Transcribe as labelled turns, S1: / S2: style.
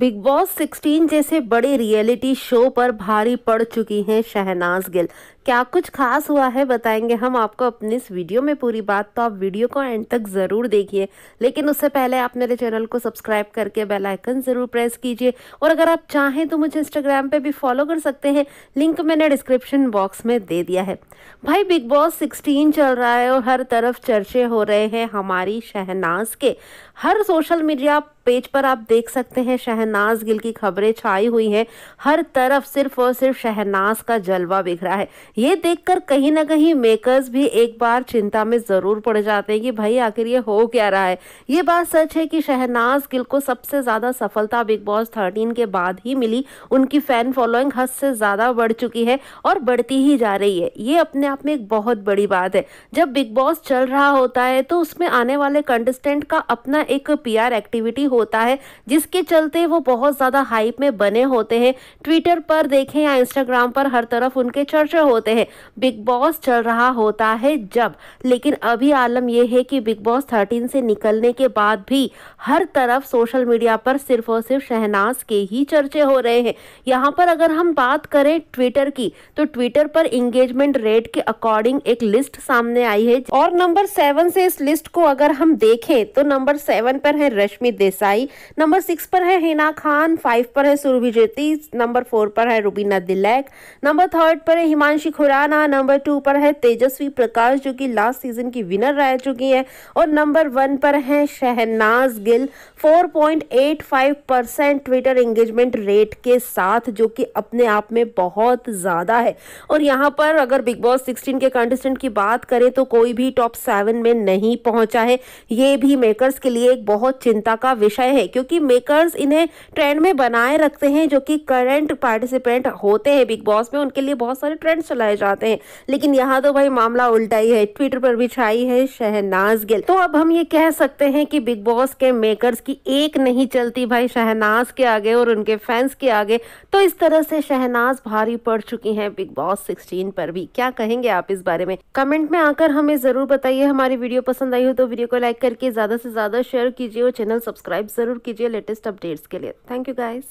S1: big boss 16 जैसे बड़े reality show पर भारी पड़ चुकी हैं शहनाज गिल क्या कुछ खास हुआ है बताएंगे हम आपको अपने इस वीडियो में पूरी बात तो आप वीडियो को एंड तक ज़रूर देखिए लेकिन उससे पहले आप मेरे चैनल को सब्सक्राइब करके बेल आइकन ज़रूर प्रेस कीजिए और अगर आप चाहें तो मुझे इंस्टाग्राम पे भी फॉलो कर सकते हैं लिंक मैंने डिस्क्रिप्शन बॉक्स में दे दिया है भाई बिग बॉस सिक्सटीन चल रहा है और हर तरफ चर्चे हो रहे हैं हमारी शहनाज के हर सोशल मीडिया पेज पर आप देख सकते हैं शहनाज शहनाज गिल की खबरें छाई हुई हैं हर तरफ सिर्फ और सिर्फ शहनाज का जलवा दिख रहा है ये देखकर कहीं ना कहीं मेकर्स भी एक बार चिंता में ज़रूर पड़ जाते हैं कि भाई आखिर ये हो क्या रहा है ये बात सच है कि शहनाज गिल को सबसे ज़्यादा सफलता बिग बॉस थर्टीन के बाद ही मिली उनकी फ़ैन फॉलोइंग हद से ज़्यादा बढ़ चुकी है और बढ़ती ही जा रही है ये अपने आप में एक बहुत बड़ी बात है जब बिग बॉस चल रहा होता है तो उसमें आने वाले कंटेस्टेंट का अपना एक पीआर एक्टिविटी होता है जिसके चलते वो बहुत ज़्यादा हाइप में बने होते हैं ट्विटर पर देखें या इंस्टाग्राम पर हर तरफ उनके चर्चे होते हैं बिग बॉस चल रहा होता है जब लेकिन अभी आलम यह है कि बिग बॉस थर्टीन से निकलने के बाद भी हर तरफ सोशल मीडिया पर सिर्फ और सिर्फ शहनाज के ही चर्चे हो रहे हैं यहाँ पर अगर हम बात करें ट्विटर की तो ट्विटर पर इंगेजमेंट रेट के अकॉर्डिंग एक लिस्ट सामने आई है और नंबर सेवन से इस लिस्ट को अगर हम देखें तो नंबर सेवन पर है रश्मि देसाई नंबर सिक्स पर है हिना खान फाइव पर है सुरभि ज्योति नंबर फोर पर है रुबीना दिलैक नंबर थर्ड पर है हिमांशी खुराना नंबर टू पर है तेजस्वी प्रकाश जो कि लास्ट सीजन की विनर रह चुकी हैं और नंबर वन पर है Shehnaaz Gill 4.85 percent Twitter engagement rate के साथ जो कि अपने आप में बहुत ज़्यादा है और यहाँ पर अगर बिग बॉस सिक्सटीन के कंटेस्टेंट की बात करें तो कोई भी टॉप सेवन में नहीं पहुँचा है ये भी मेकर्स के लिए एक बहुत चिंता का विषय है क्योंकि मेकर्स इन्हें हैं ट्रेंड में बनाए रखते हैं जो कि करंट पार्टिसिपेंट होते हैं बिग बॉस में उनके लिए बहुत सारे ट्रेंड्स चलाए जाते हैं लेकिन यहाँ तो भाई मामला उल्टा ही है ट्विटर पर भी छाई है शहनाज गिल तो अब हम ये कह सकते हैं कि बिग बॉस के मेकर्स की एक नहीं चलती भाई शहनाज के आगे और उनके फैंस के आगे तो इस तरह से शहनाज भारी पड़ चुकी हैं बिग बॉस सिक्सटीन पर भी क्या कहेंगे आप इस बारे में कमेंट में आकर हमें जरूर बताइए हमारी वीडियो पसंद आई हो तो वीडियो को लाइक करके ज्यादा से ज्यादा शेयर कीजिए और चैनल सब्सक्राइब जरूर कीजिए लेटेस्ट अपडेट्स के लिए थैंक यू गाइस